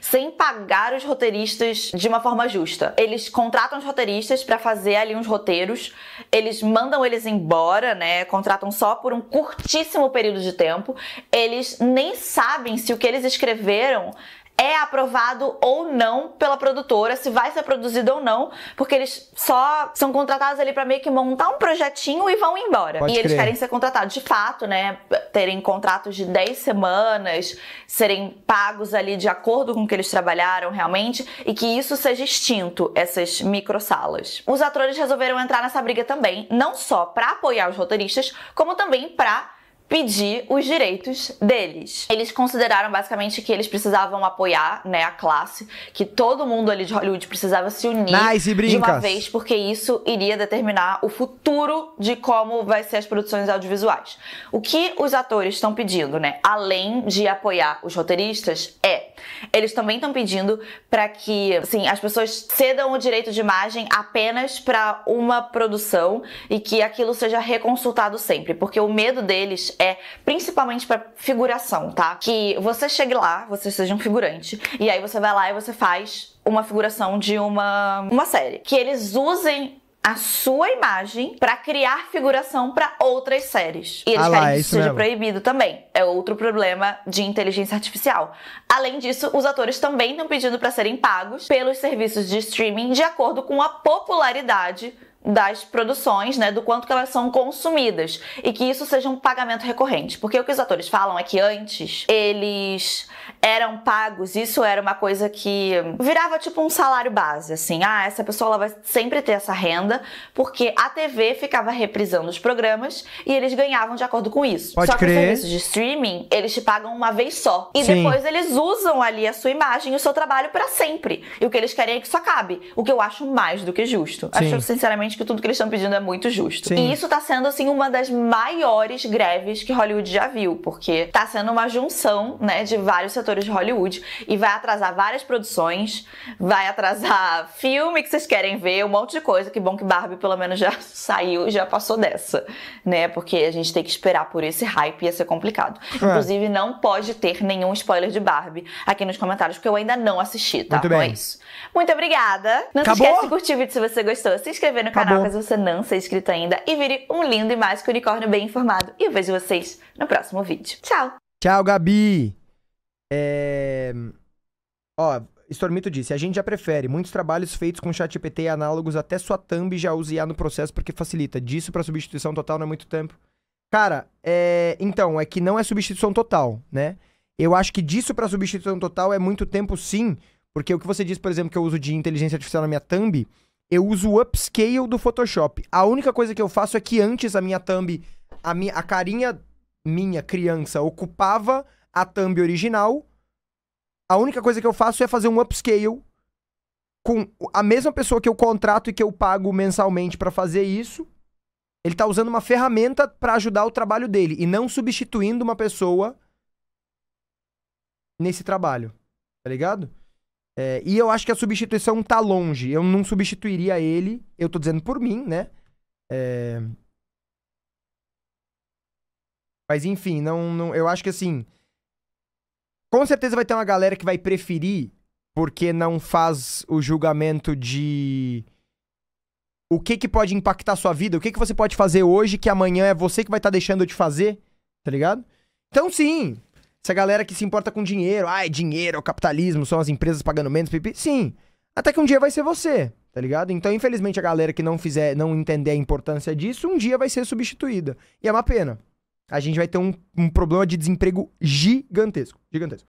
sem pagar os roteiristas de uma forma justa. Eles contratam os roteiristas para fazer ali uns roteiros, eles mandam eles embora, né? Contratam só por um curtíssimo período de tempo. Eles nem sabem se o que eles escreveram é aprovado ou não pela produtora, se vai ser produzido ou não, porque eles só são contratados ali para meio que montar um projetinho e vão embora. Pode e eles crer. querem ser contratados de fato, né? Terem contratos de 10 semanas, serem pagos ali de acordo com o que eles trabalharam realmente e que isso seja extinto, essas microsalas. Os atores resolveram entrar nessa briga também, não só para apoiar os roteiristas, como também para pedir os direitos deles. Eles consideraram basicamente que eles precisavam apoiar, né, a classe, que todo mundo ali de Hollywood precisava se unir nice, de uma vez, porque isso iria determinar o futuro de como vai ser as produções audiovisuais. O que os atores estão pedindo, né, além de apoiar os roteiristas, é eles também estão pedindo para que, assim, as pessoas cedam o direito de imagem apenas para uma produção e que aquilo seja reconsultado sempre, porque o medo deles é principalmente para figuração, tá? Que você chegue lá, você seja um figurante e aí você vai lá e você faz uma figuração de uma, uma série. Que eles usem a sua imagem para criar figuração para outras séries. E eles ah lá, é que isso seja mesmo. proibido também. É outro problema de inteligência artificial. Além disso, os atores também estão pedindo para serem pagos pelos serviços de streaming de acordo com a popularidade das produções, né, do quanto que elas são consumidas e que isso seja um pagamento recorrente, porque o que os atores falam é que antes eles eram pagos, isso era uma coisa que virava tipo um salário base, assim, ah, essa pessoa ela vai sempre ter essa renda, porque a TV ficava reprisando os programas e eles ganhavam de acordo com isso. Pode só crer. que os serviços de streaming, eles te pagam uma vez só e Sim. depois eles usam ali a sua imagem e o seu trabalho para sempre. E o que eles querem é que isso acabe, o que eu acho mais do que justo. Sim. Acho sinceramente que tudo que eles estão pedindo é muito justo. Sim. E isso tá sendo, assim, uma das maiores greves que Hollywood já viu, porque tá sendo uma junção, né, de vários setores de Hollywood e vai atrasar várias produções, vai atrasar filme que vocês querem ver, um monte de coisa. Que bom que Barbie pelo menos já saiu e já passou dessa, né? Porque a gente tem que esperar por esse hype e ia ser complicado. É. Inclusive, não pode ter nenhum spoiler de Barbie aqui nos comentários, porque eu ainda não assisti, tá? Muito bem. Então é isso. Muito obrigada. Não Acabou? se esquece de curtir o vídeo se você gostou, se inscrever no canal Acabou. caso você não seja inscrito ainda e vire um lindo e mágico unicórnio bem informado. E eu vejo vocês no próximo vídeo. Tchau. Tchau, Gabi. É... Ó, Stormito disse, a gente já prefere muitos trabalhos feitos com ChatGPT e análogos, até sua thumb já usa IA no processo porque facilita. Disso para substituição total não é muito tempo. Cara, é... então, é que não é substituição total, né? Eu acho que disso para substituição total é muito tempo sim, porque o que você disse, por exemplo, que eu uso de inteligência artificial na minha thumb, eu uso o upscale do Photoshop. A única coisa que eu faço é que antes a minha thumb, a, minha, a carinha minha, criança, ocupava a thumb original. A única coisa que eu faço é fazer um upscale com a mesma pessoa que eu contrato e que eu pago mensalmente para fazer isso. Ele tá usando uma ferramenta para ajudar o trabalho dele e não substituindo uma pessoa nesse trabalho. Tá ligado? É, e eu acho que a substituição tá longe. Eu não substituiria ele, eu tô dizendo por mim, né? É... Mas enfim, não, não, eu acho que assim. Com certeza vai ter uma galera que vai preferir porque não faz o julgamento de o que que pode impactar sua vida, o que que você pode fazer hoje que amanhã é você que vai estar tá deixando de fazer, tá ligado? Então sim, essa galera que se importa com dinheiro, ai, ah, é dinheiro, é o capitalismo, são as empresas pagando menos, pipi. Sim, até que um dia vai ser você, tá ligado? Então, infelizmente, a galera que não fizer, não entender a importância disso, um dia vai ser substituída. E é uma pena. A gente vai ter um, um problema de desemprego gigantesco, gigantesco.